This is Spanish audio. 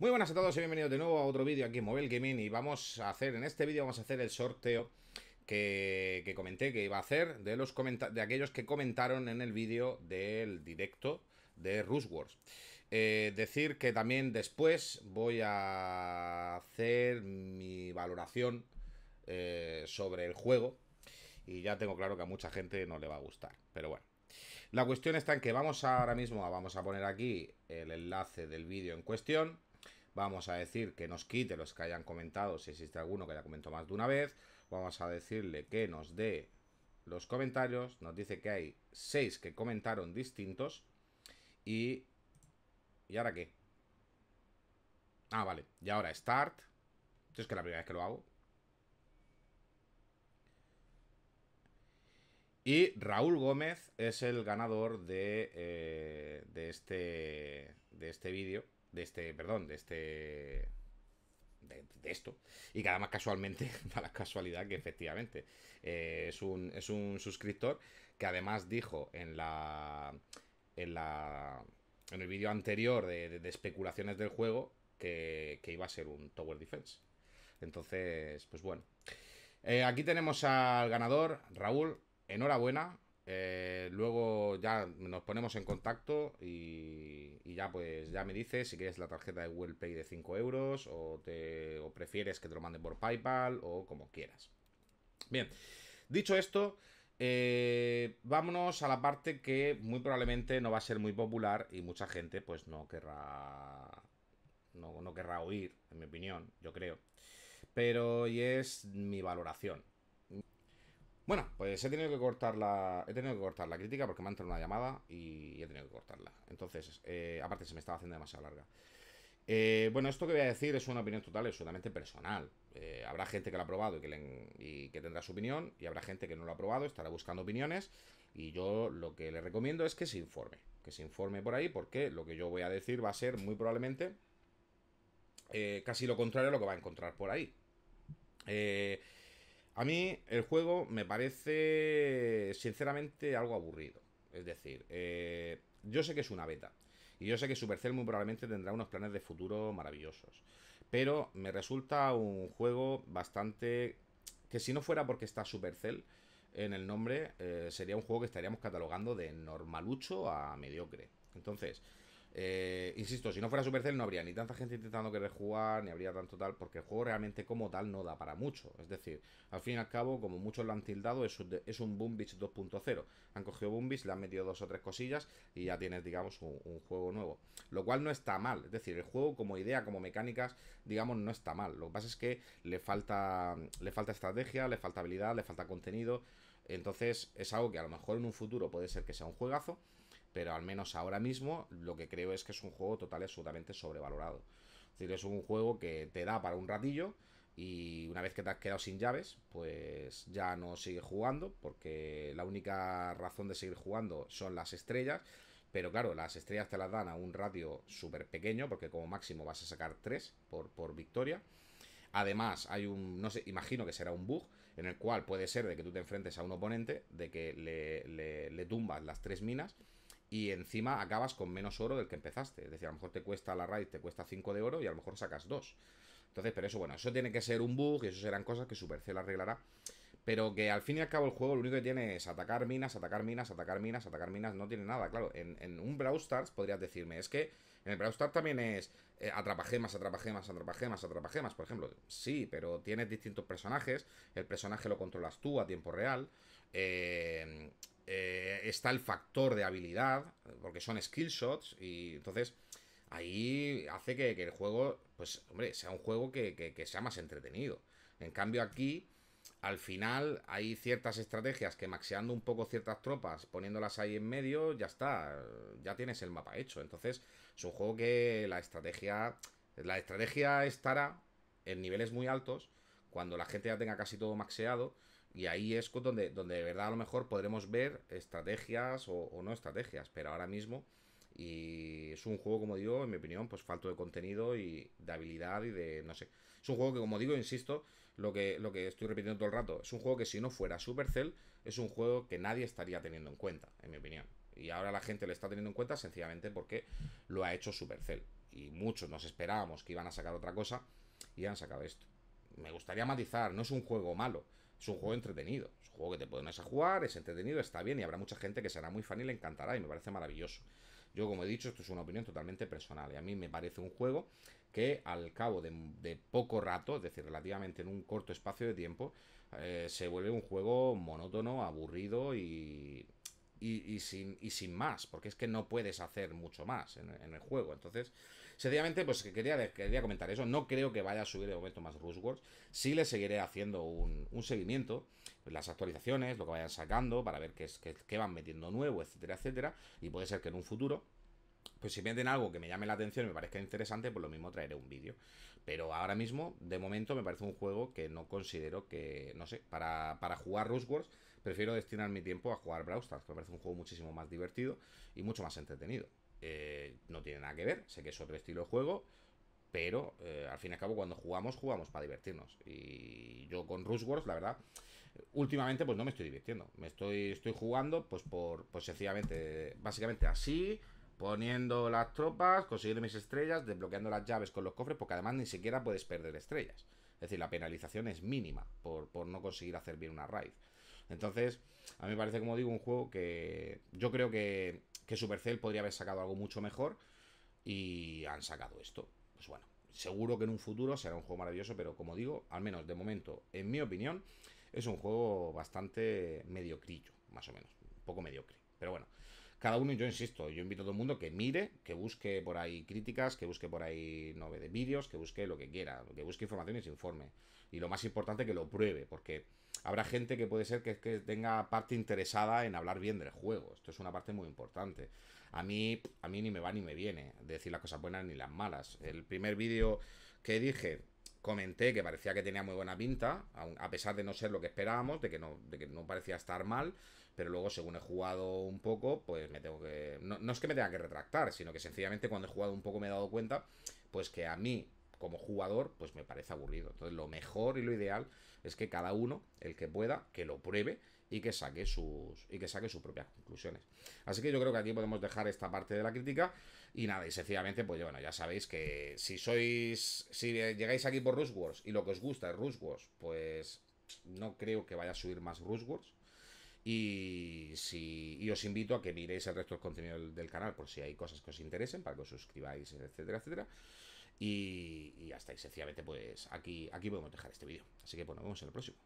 Muy buenas a todos y bienvenidos de nuevo a otro vídeo aquí en Mobile Gaming y vamos a hacer, en este vídeo vamos a hacer el sorteo que, comenté que iba a hacer de, los de aquellos que comentaron en el vídeo del directo de Rush Wars. Eh, decir que también después voy a hacer mi valoración eh, sobre el juego y ya tengo claro que a mucha gente no le va a gustar, pero bueno. La cuestión está en que vamos ahora mismo, vamos a poner aquí el enlace del vídeo en cuestión Vamos a decir que nos quite los que hayan comentado, si existe alguno que haya comentado más de una vez. Vamos a decirle que nos dé los comentarios. Nos dice que hay seis que comentaron distintos. Y... ¿Y ahora qué? Ah, vale. Y ahora Start. Esto es que es la primera vez que lo hago. Y Raúl Gómez es el ganador de, eh, de este, de este vídeo de este, perdón, de este, de, esto. Y que además casualmente, da la casualidad que efectivamente eh, es, un, es un suscriptor que además dijo en la. En la. En el vídeo anterior de, especulaciones del juego que, que, iba a ser un Tower Defense. Entonces, pues bueno. Eh, aquí tenemos al ganador, Raúl. Enhorabuena. Eh, luego ya nos ponemos en contacto y, ya pues ya me dices si quieres la tarjeta de Google Pay de 5 euros o, te, prefieres que te lo manden por PayPal o como quieras. Bien, dicho esto, eh, vámonos a la parte que muy probablemente no va a ser muy popular y mucha gente pues no querrá, no, no querrá oír, en mi opinión, yo creo. Pero y es mi valoración. Bueno, pues he tenido que cortar la, he tenido que cortar crítica porque me ha entrado una llamada y he tenido que cortarla. Entonces, eh, aparte se me estaba haciendo demasiado larga. Eh, bueno, esto que voy a decir es una opinión total, es solamente personal. Eh, habrá gente que lo ha probado y que, tendrá su opinión, y habrá gente que no lo ha probado, estará buscando opiniones, y yo lo que le recomiendo es que se informe, que se informe por ahí, porque lo que yo voy a decir va a ser muy probablemente casi lo contrario a lo que va a encontrar por ahí. Eh, a mí el juego me parece sinceramente algo aburrido. Es decir, eh, yo sé que es una beta. Y yo sé que Supercell muy probablemente tendrá unos planes de futuro maravillosos. Pero me resulta un juego bastante... Que si no fuera porque está Supercell en el nombre, eh, sería un juego que estaríamos catalogando de normalucho a mediocre. Entonces, eh, insisto, si no fuera Supercell no habría ni tanta gente intentando querer jugar, ni habría tanto tal, porque el juego realmente como tal no da para mucho. Es decir, al fin y al cabo, como muchos lo han tildado, es un, es un Boom Beach 2.0. Han cogido Boom Beach, le han metido dos o tres cosillas y ya tienes, digamos, un, un, juego nuevo. Lo cual no está mal. Es decir, el juego como idea, como mecánicas, digamos, no está mal. Lo que pasa es que le falta, le falta estrategia, le falta habilidad, le falta contenido. Entonces es algo que a lo mejor en un futuro puede ser que sea un juegazo, pero al menos ahora mismo lo que creo es que es un juego total absolutamente sobrevalorado. Es decir, es un juego que te da para un ratillo y una vez que te has quedado sin llaves, pues ya no sigues jugando porque la única razón de seguir jugando son las estrellas. Pero claro, las estrellas te las dan a un ratio súper pequeño, porque como máximo vas a sacar 3 por, por victoria. Además, hay un, no sé, imagino que será un bug, en el cual puede ser de que tú te enfrentes a un oponente, de que le, le tumbas las tres minas y encima acabas con menos oro del que empezaste. Es decir, a lo mejor te cuesta la raid, te cuesta 5 de oro y a lo mejor sacas 2. Entonces, pero eso, bueno, eso tiene que ser un bug y eso serán cosas que Supercell arreglará. Pero que al fin y al cabo el juego lo único que tiene es atacar minas, atacar minas, atacar minas, atacar minas, no tiene nada. Claro, en, un Brawl Stars podrías decirme, es que en el Brawl Stars también es gemas, eh, atrapa gemas, atrapa gemas, por ejemplo. Sí, pero tienes distintos personajes, el personaje lo controlas tú a tiempo real. Eh, eh, está el factor de habilidad, porque son skill shots, y entonces ahí hace que, el juego, pues hombre, sea un juego que, que, sea más entretenido. En cambio aquí, al final, hay ciertas estrategias que maxeando un poco ciertas tropas, poniéndolas ahí en medio, ya está, ya tienes el mapa hecho. Entonces es un juego que la estrategia, la estrategia estará en niveles muy altos, cuando la gente ya tenga casi todo maxeado, y ahí es donde, donde de verdad a lo mejor podremos ver estrategias o, no estrategias, pero ahora mismo y es un juego, como digo, en mi opinión, pues falto de contenido y de habilidad y de, no sé. Es un juego que, como digo, insisto, lo que, lo que estoy repitiendo todo el rato, es un juego que si no fuera Supercell, es un juego que nadie estaría teniendo en cuenta, en mi opinión. Y ahora la gente le está teniendo en cuenta sencillamente porque lo ha hecho Supercell. Y muchos nos esperábamos que iban a sacar otra cosa y han sacado esto. Me gustaría matizar, no es un juego malo, es un juego entretenido, es un juego que te pones a jugar, es entretenido, está bien y habrá mucha gente que será muy fan y le encantará y me parece maravilloso. Yo, como he dicho, esto es una opinión totalmente personal y a mí me parece un juego que al cabo de, poco rato, es decir, relativamente en un corto espacio de tiempo, eh, se vuelve un juego monótono, aburrido y y, y, sin, más, porque es que no puedes hacer mucho más en, el juego. Entonces, sencillamente, pues quería, quería comentar eso. No creo que vaya a subir de momento más Rush Wars. Sí le seguiré haciendo un, seguimiento, pues, las actualizaciones, lo que vayan sacando, para ver qué, es, qué, van metiendo nuevo, etcétera, etcétera. Y puede ser que en un futuro, pues si meten algo que me llame la atención y me parezca interesante, pues lo mismo traeré un vídeo. Pero ahora mismo, de momento, me parece un juego que no considero que, no sé, para, para jugar Rush Wars prefiero destinar mi tiempo a jugar Brawl Stars, que me parece un juego muchísimo más divertido y mucho más entretenido. Eh, no tiene nada que ver, sé que es otro estilo de juego, pero eh, al fin y al cabo cuando jugamos, jugamos para divertirnos. Y yo con Rush Wars, la verdad, últimamente pues no me estoy divirtiendo. Me estoy, estoy jugando pues por, pues sencillamente, básicamente así, poniendo las tropas, consiguiendo mis estrellas, desbloqueando las llaves con los cofres, porque además ni siquiera puedes perder estrellas. Es decir, la penalización es mínima por, por no conseguir hacer bien una raid. Entonces, a mí me parece, como digo, un juego que yo creo que, Supercell podría haber sacado algo mucho mejor y han sacado esto. Pues bueno, seguro que en un futuro será un juego maravilloso, pero como digo, al menos de momento, en mi opinión, es un juego bastante mediocrillo, más o menos, un poco mediocre. Pero bueno, cada uno, yo insisto, yo invito a todo el mundo que mire, que busque por ahí críticas, que busque por ahí no de vídeos, que busque lo que quiera, que busque información y se informe. Y lo más importante, que lo pruebe, porque habrá gente que puede ser que, tenga parte interesada en hablar bien del juego. Esto es una parte muy importante. A mí, a mí ni me va ni me viene decir las cosas buenas ni las malas. El primer vídeo que dije, comenté que parecía que tenía muy buena pinta, a pesar de no ser lo que esperábamos, de que no, de que no parecía estar mal, pero luego según he jugado un poco, pues me tengo que... No, no es que me tenga que retractar, sino que sencillamente cuando he jugado un poco me he dado cuenta, pues que a mí como jugador, pues me parece aburrido. Entonces, lo mejor y lo ideal es que cada uno, el que pueda, que lo pruebe y que saque sus y que saque sus propias conclusiones. Así que yo creo que aquí podemos dejar esta parte de la crítica y nada, y sencillamente pues bueno, ya sabéis que si sois si llegáis aquí por Rush Wars y lo que os gusta es Rush Wars, pues no creo que vaya a subir más Rush Wars. Y, si, os invito a que miréis el resto del contenido del, del canal por si hay cosas que os interesen, para que os suscribáis, etcétera, etcétera. Y, hasta ahí, sencillamente, pues aquí, aquí podemos dejar este vídeo. Así que, bueno, nos vemos en el próximo.